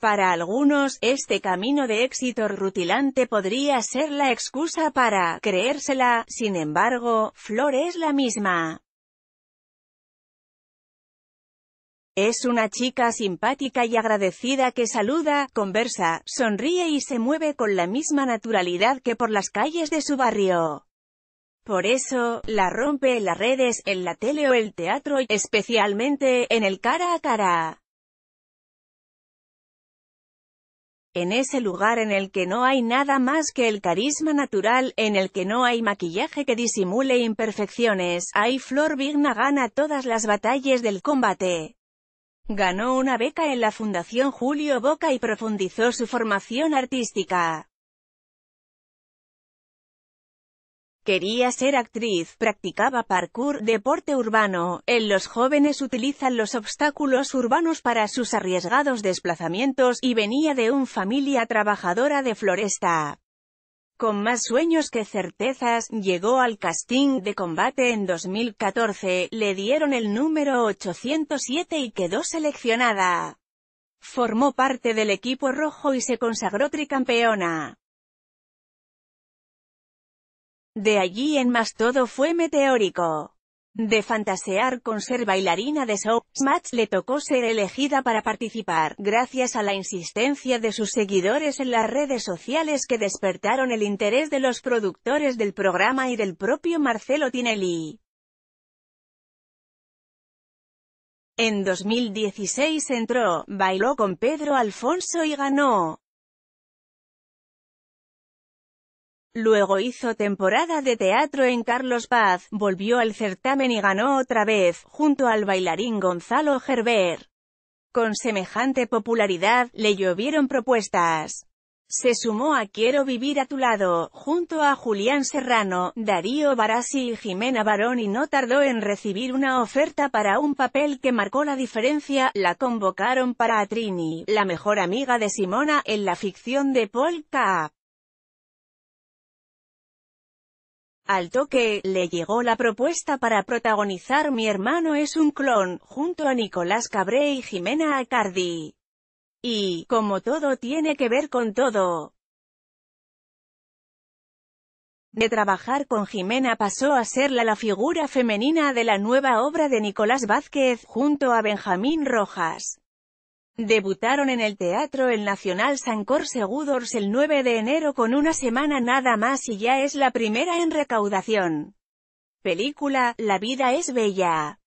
Para algunos, este camino de éxito rutilante podría ser la excusa para creérsela, sin embargo, Flor es la misma. Es una chica simpática y agradecida que saluda, conversa, sonríe y se mueve con la misma naturalidad que por las calles de su barrio. Por eso, la rompe en las redes, en la tele o el teatro, y, especialmente, en el cara a cara. en ese lugar en el que no hay nada más que el carisma natural, en el que no hay maquillaje que disimule imperfecciones, ahí Flor Vigna gana todas las batallas del combate. Ganó una beca en la Fundación Julio Boca y profundizó su formación artística. Quería ser actriz, practicaba parkour, deporte urbano. En los jóvenes utilizan los obstáculos urbanos para sus arriesgados desplazamientos y venía de una familia trabajadora de floresta. Con más sueños que certezas, llegó al casting de combate en 2014, le dieron el número 807 y quedó seleccionada. Formó parte del equipo rojo y se consagró tricampeona. De allí en más todo fue meteórico. De fantasear con ser bailarina de show, Smash le tocó ser elegida para participar, gracias a la insistencia de sus seguidores en las redes sociales que despertaron el interés de los productores del programa y del propio Marcelo Tinelli. En 2016 entró, bailó con Pedro Alfonso y ganó. Luego hizo temporada de teatro en Carlos Paz, volvió al certamen y ganó otra vez, junto al bailarín Gonzalo Gerber. Con semejante popularidad, le llovieron propuestas. Se sumó a Quiero vivir a tu lado, junto a Julián Serrano, Darío Barassi y Jimena Barón y no tardó en recibir una oferta para un papel que marcó la diferencia, la convocaron para Atrini, la mejor amiga de Simona, en la ficción de Paul Kapp. Al toque, le llegó la propuesta para protagonizar Mi hermano es un clon, junto a Nicolás Cabré y Jimena Acardi. Y, como todo tiene que ver con todo, de trabajar con Jimena pasó a serla la, la figura femenina de la nueva obra de Nicolás Vázquez, junto a Benjamín Rojas. Debutaron en el Teatro El Nacional Sancor Segudors el 9 de enero con una semana nada más y ya es la primera en recaudación. Película, La vida es bella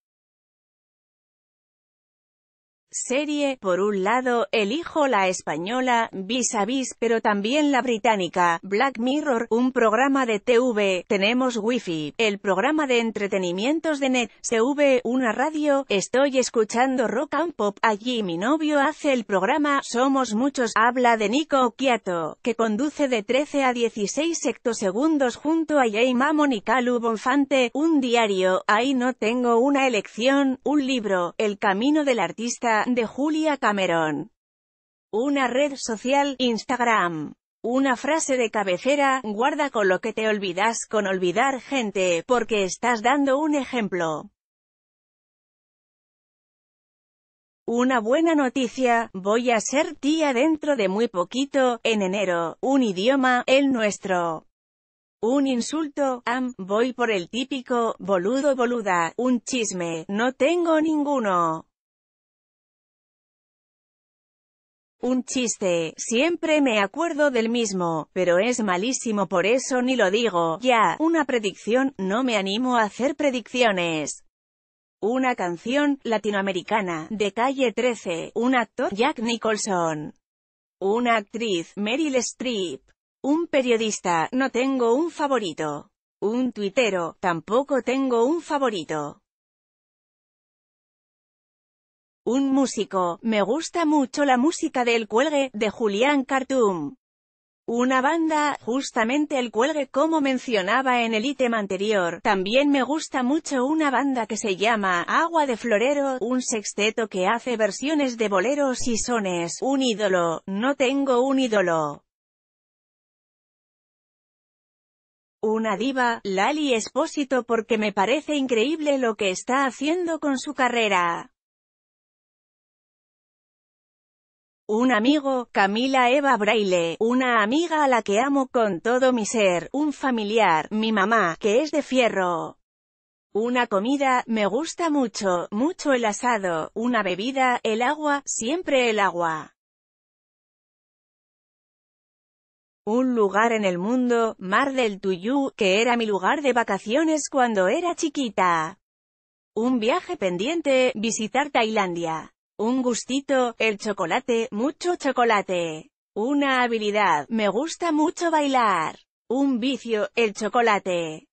serie, por un lado, elijo la española, Vis a Vis, pero también la británica, Black Mirror, un programa de TV, tenemos wifi, el programa de entretenimientos de Net, CV, una radio, estoy escuchando rock and pop, allí mi novio hace el programa, somos muchos, habla de Nico Quieto, que conduce de 13 a 16 sectosegundos junto a Jay Mamon y Calu Bonfante, un diario, ahí no tengo una elección, un libro, El camino del artista, de Julia Cameron. Una red social, Instagram. Una frase de cabecera, guarda con lo que te olvidas con olvidar gente, porque estás dando un ejemplo. Una buena noticia, voy a ser tía dentro de muy poquito, en enero, un idioma, el nuestro. Un insulto, am, voy por el típico, boludo boluda, un chisme, no tengo ninguno. Un chiste, siempre me acuerdo del mismo, pero es malísimo por eso ni lo digo, ya, una predicción, no me animo a hacer predicciones. Una canción, latinoamericana, de calle 13, un actor, Jack Nicholson. Una actriz, Meryl Streep. Un periodista, no tengo un favorito. Un tuitero, tampoco tengo un favorito. Un músico, me gusta mucho la música del cuelgue, de Julián Cartoon. Una banda, justamente el cuelgue como mencionaba en el ítem anterior, también me gusta mucho una banda que se llama Agua de Florero, un sexteto que hace versiones de boleros y sones, un ídolo, no tengo un ídolo. una diva, Lali Espósito porque me parece increíble lo que está haciendo con su carrera. un amigo, Camila Eva Braille, una amiga a la que amo con todo mi ser, un familiar, mi mamá, que es de fierro. Una comida, me gusta mucho, mucho el asado, una bebida, el agua, siempre el agua. Un lugar en el mundo, Mar del Tuyú, que era mi lugar de vacaciones cuando era chiquita. Un viaje pendiente, visitar Tailandia. Un gustito, el chocolate, mucho chocolate. Una habilidad, me gusta mucho bailar. Un vicio, el chocolate.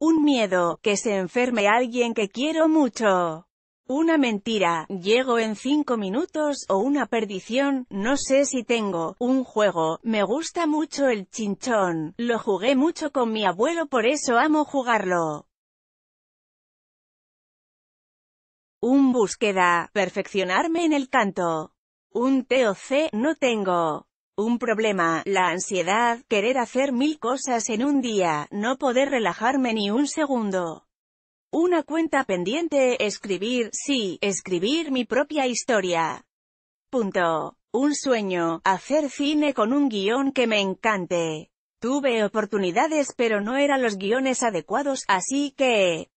Un miedo, que se enferme alguien que quiero mucho. Una mentira, llego en cinco minutos, o una perdición, no sé si tengo, un juego, me gusta mucho el chinchón, lo jugué mucho con mi abuelo por eso amo jugarlo. Un búsqueda, perfeccionarme en el canto. Un o C, no tengo. Un problema, la ansiedad, querer hacer mil cosas en un día, no poder relajarme ni un segundo. Una cuenta pendiente, escribir, sí, escribir mi propia historia. Punto. Un sueño, hacer cine con un guión que me encante. Tuve oportunidades pero no eran los guiones adecuados, así que...